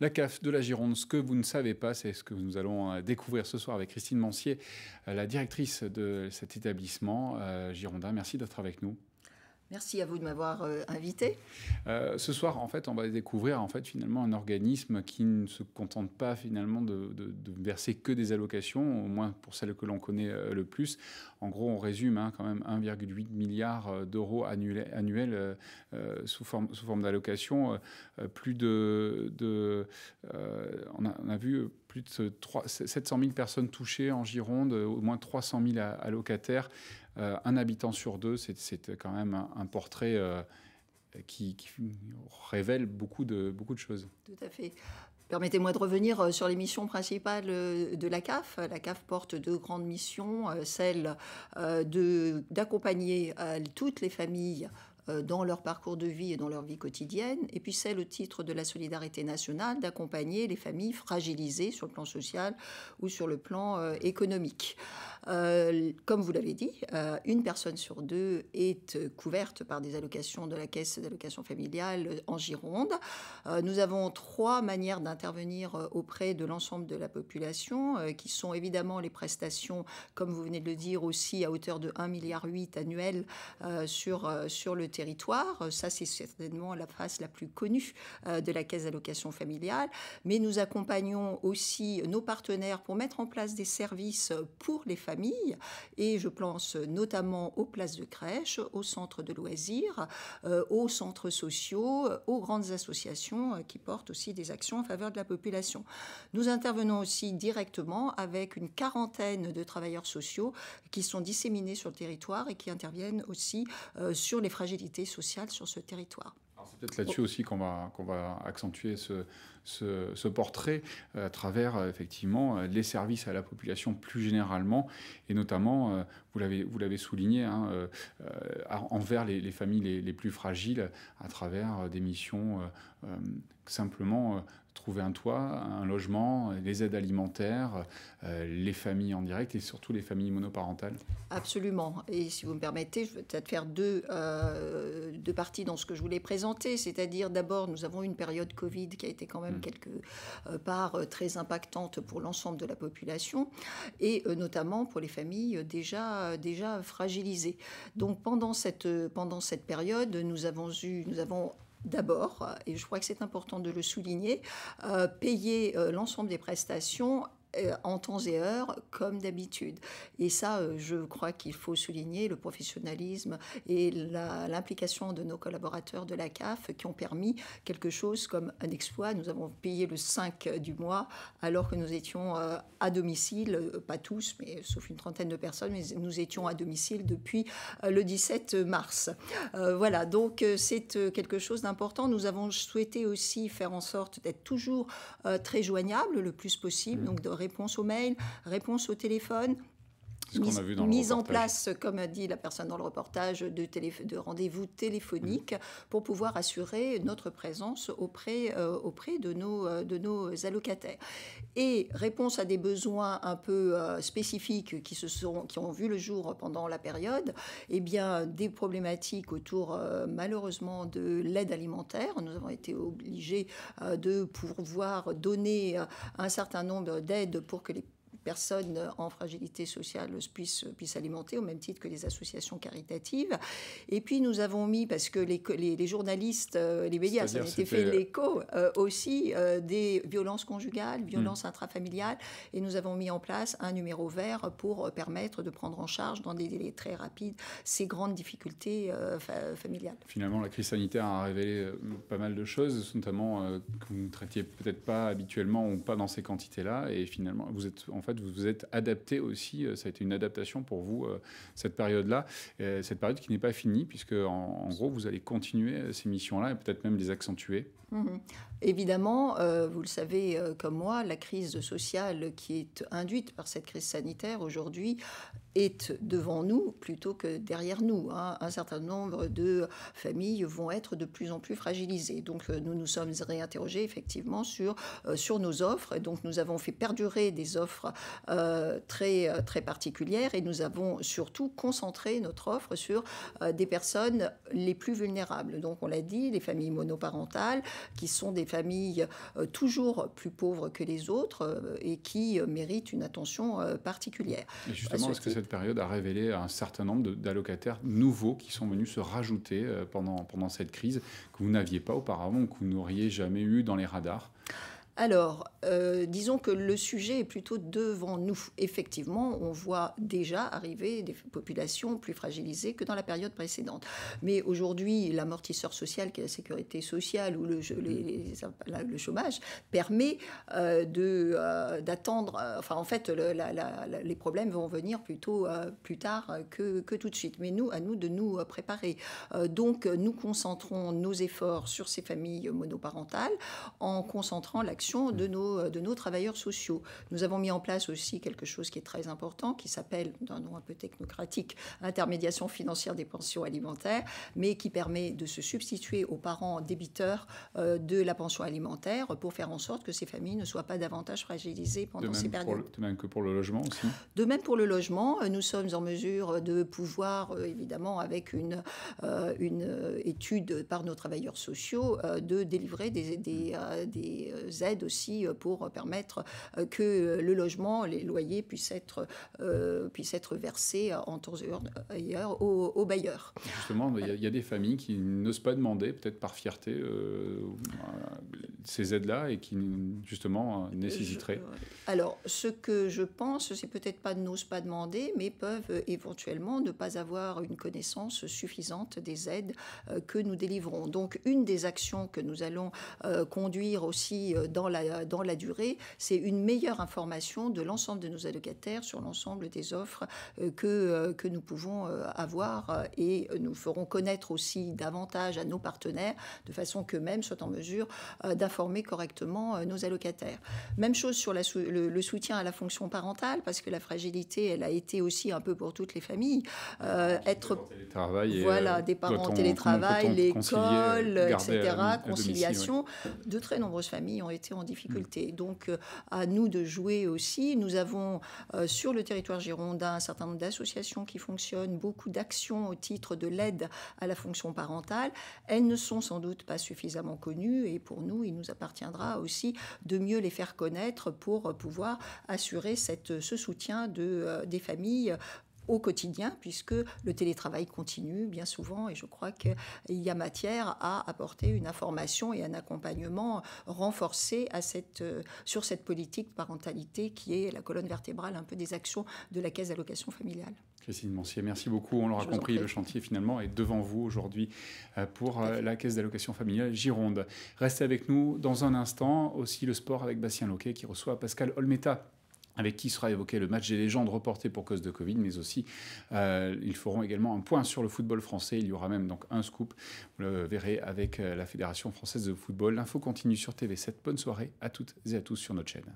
la CAF de la Gironde. Ce que vous ne savez pas, c'est ce que nous allons euh, découvrir ce soir avec Christine Mancier, euh, la directrice de cet établissement euh, girondin. Merci d'être avec nous. Merci à vous de m'avoir euh, invité. Euh, ce soir, en fait, on va découvrir en fait finalement un organisme qui ne se contente pas finalement de, verser que des allocations, au moins pour celles que l'on connaît euh, le plus. En gros, on résume hein, quand même 1,8 milliard d'euros annuels, sous forme sous d'allocations. plus de, on a vu plus de 700 000 personnes touchées en Gironde, au moins 300 000 allocataires, un habitant sur deux. C'est quand même un, portrait euh, qui, révèle beaucoup de, beaucoup de choses. Tout à fait. Permettez-moi de revenir euh, sur les missions principales euh, de la CAF. La CAF porte deux grandes missions, celle d'accompagner toutes les familles euh, dans leur parcours de vie et dans leur vie quotidienne, et puis celle au titre de la solidarité nationale d'accompagner les familles fragilisées sur le plan social ou sur le plan euh, économique. Euh, comme vous l'avez dit, euh, une personne sur deux est euh, couverte par des allocations de la caisse d'allocations familiales en Gironde. nous avons trois manières d'intervenir auprès de l'ensemble de la population, qui sont évidemment les prestations, comme vous venez de le dire, aussi à hauteur de 1,8 milliard annuel sur, sur le territoire. Ça, c'est certainement la face la plus connue de la caisse d'allocations familiales. Mais nous accompagnons aussi nos partenaires pour mettre en place des services pour les familles et je pense notamment aux places de crèche, aux centres de loisirs, euh, aux centres sociaux, euh, aux grandes associations euh, qui portent aussi des actions en faveur de la population. Nous intervenons aussi directement avec une quarantaine de travailleurs sociaux qui sont disséminés sur le territoire et qui interviennent aussi sur les fragilités sociales sur ce territoire. C'est peut-être là-dessus aussi qu'on va, qu'on va accentuer ce, ce, portrait euh, à travers euh, effectivement euh, les services à la population plus généralement et notamment, vous l'avez souligné, hein, envers les, familles les, plus fragiles à travers des missions simplement trouver un toit, un logement, les aides alimentaires, les familles en direct et surtout les familles monoparentales Absolument. Et si vous me permettez, je vais peut-être faire deux, deux parties dans ce que je voulais présenter. C'est-à-dire, d'abord, nous avons une période Covid qui a été quand même Mm. quelques quelque euh, part euh, très impactante pour l'ensemble de la population et euh, notamment pour les familles déjà, déjà fragilisées. Donc pendant cette, pendant cette période, nous avons eu, nous avons d'abord, et je crois que c'est important de le souligner, payé payer l'ensemble des prestations euh, en temps et heure comme d'habitude. Et ça, euh, je crois qu'il faut souligner le professionnalisme et l'implication de nos collaborateurs de la CAF qui ont permis quelque chose comme un exploit. Nous avons payé le 5 du mois alors que nous étions euh, à domicile, pas tous, mais sauf une trentaine de personnes, mais nous étions à domicile depuis le 17 mars. voilà, donc c'est quelque chose d'important. Nous avons souhaité aussi faire en sorte d'être toujours très joignable le plus possible, mmh. donc de réponse au mail, réponse au téléphone mise en place, comme a dit la personne dans le reportage, de, de rendez-vous téléphoniques mmh. pour pouvoir assurer notre présence auprès, euh, auprès de, nos, euh, de nos allocataires. Et réponse à des besoins un peu euh, spécifiques qui, se sont, qui ont vu le jour pendant la période, et eh bien, des problématiques autour malheureusement de l'aide alimentaire. Nous avons été obligés de pouvoir donner un certain nombre d'aides pour que les personnes en fragilité sociale puissent, puissent alimenter, au même titre que les associations caritatives. Et puis nous avons mis, parce que les, les, journalistes, euh, les médias, ça a été fait euh, l'écho euh, aussi des violences conjugales, violences hmm. intrafamiliales, et nous avons mis en place un numéro vert pour permettre de prendre en charge dans des délais très rapides ces grandes difficultés familiales. Finalement, la crise sanitaire a révélé pas mal de choses, notamment que vous ne traitiez peut-être pas habituellement ou pas dans ces quantités-là, et finalement, vous êtes en fait vous vous êtes adapté aussi. Euh, ça a été une adaptation pour vous, euh, cette période-là. cette période qui n'est pas finie, puisque en, gros, vous allez continuer euh, ces missions-là et peut-être même les accentuer. Mmh Évidemment, vous le savez comme moi, la crise sociale qui est induite par cette crise sanitaire aujourd'hui est devant nous plutôt que derrière nous. Hein. Un certain nombre de familles vont être de plus en plus fragilisées. Donc euh, nous nous sommes réinterrogés effectivement sur, euh, sur nos offres. Et donc nous avons fait perdurer des offres euh, très, très particulières et nous avons surtout concentré notre offre sur des personnes les plus vulnérables. Donc on l'a dit, les familles monoparentales, qui sont des familles toujours plus pauvres que les autres et qui méritent une attention particulière période a révélé un certain nombre d'allocataires nouveaux qui sont venus se rajouter euh, pendant, pendant cette crise que vous n'aviez pas auparavant, que vous n'auriez jamais eu dans les radars. Alors, euh, disons que le sujet est plutôt devant nous. Effectivement, on voit déjà arriver des populations plus fragilisées que dans la période précédente. Mais aujourd'hui, l'amortisseur social, qui est la sécurité sociale ou le, mm. le chômage, permet euh, de, euh, d'attendre. enfin, en fait, les problèmes vont venir plutôt plus tard que, que, tout de suite. Mais nous, à nous de nous préparer. donc, nous concentrons nos efforts sur ces familles monoparentales en concentrant l'action Mm. de nos, euh, de nos travailleurs sociaux. Nous avons mis en place aussi quelque chose qui est très important, qui s'appelle, d'un nom un peu technocratique, intermédiation financière des pensions alimentaires, mais qui permet de se substituer aux parents débiteurs euh, de la pension alimentaire pour faire en sorte que ces familles ne soient pas davantage fragilisées pendant ces périodes. de même que pour le logement aussi De même pour le logement, euh, nous sommes en mesure de pouvoir, évidemment, avec une, une étude par nos travailleurs sociaux, de délivrer des, des, mm. des aides aussi euh, pour euh, permettre euh, que le logement, les loyers puissent être, être versés en temps et heure aux, bailleurs. Justement, il y, a des familles qui n'osent pas demander, peut-être par fierté, ces aides-là et qui, justement, nécessiteraient. alors, ce que je pense, c'est peut-être pas de n'osent pas demander, mais peuvent éventuellement ne pas avoir une connaissance suffisante des aides que nous délivrons. Donc, une des actions que nous allons conduire aussi dans dans la, dans la durée, c'est une meilleure information de l'ensemble de nos allocataires sur l'ensemble des offres euh, que, euh, que nous pouvons euh, avoir et nous ferons connaître aussi davantage à nos partenaires de façon qu'eux-mêmes soient en mesure d'informer correctement nos allocataires. Même chose sur la, le, soutien à la fonction parentale parce que la fragilité, elle a été aussi un peu pour toutes les familles. être voilà, des parents en télétravail, l'école, etc., conciliation. De très nombreuses familles ont été en mm. difficulté. Donc, euh, à nous de jouer aussi. Nous avons euh, sur le territoire girondin un certain nombre d'associations qui fonctionnent, beaucoup d'actions au titre de l'aide à la fonction parentale. Elles ne sont sans doute pas suffisamment connues et pour nous, il nous appartiendra aussi de mieux les faire connaître pour pouvoir assurer ce soutien euh, des familles au quotidien, puisque le télétravail continue bien souvent, et je crois qu'il y a matière à apporter une information et un accompagnement renforcé à cette, euh, sur cette politique de parentalité qui est la colonne vertébrale un peu des actions de la caisse d'allocation familiale. Christine Moncier, merci beaucoup. On l'aura compris, le chantier finalement est devant vous aujourd'hui euh, pour euh, la caisse d'allocation familiale Gironde. Restez avec nous dans un instant, aussi le sport avec Bastien Loquet qui reçoit Pascal Olmeta avec qui sera évoqué le match des légendes reporté pour cause de Covid, mais aussi euh, ils feront également un point sur le football français. Il y aura même donc un scoop, vous le verrez avec euh, la Fédération française de football. L'info continue sur TV7. Bonne soirée à toutes et à tous sur notre chaîne.